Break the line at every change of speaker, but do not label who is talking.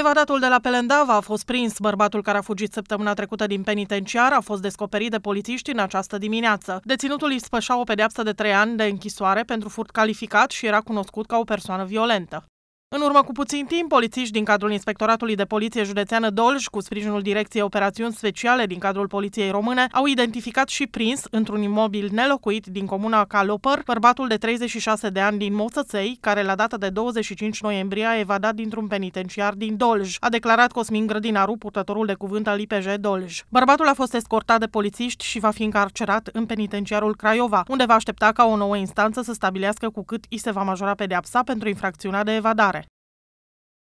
Evadatul de la Pelendava a fost prins. Bărbatul care a fugit săptămâna trecută din penitenciar a fost descoperit de polițiști în această dimineață. Deținutul îi spășa o pedeapsă de trei ani de închisoare pentru furt calificat și era cunoscut ca o persoană violentă. În urmă cu puțin timp, polițiști din cadrul Inspectoratului de Poliție Județeană Dolj, cu sprijinul Direcției Operațiuni Speciale din cadrul Poliției Române, au identificat și prins într-un imobil nelocuit din comuna Calopăr, bărbatul de 36 de ani din Moțăței, care la data de 25 noiembrie a evadat dintr-un penitenciar din Dolj, a declarat Cosmin Grădinaru, purtătorul de cuvânt al IPJ Dolj. Bărbatul a fost escortat de polițiști și va fi încarcerat în penitenciarul Craiova, unde va aștepta ca o nouă instanță să stabilească cu cât i se va majora pedeapsa pentru infracțiunea de evadare.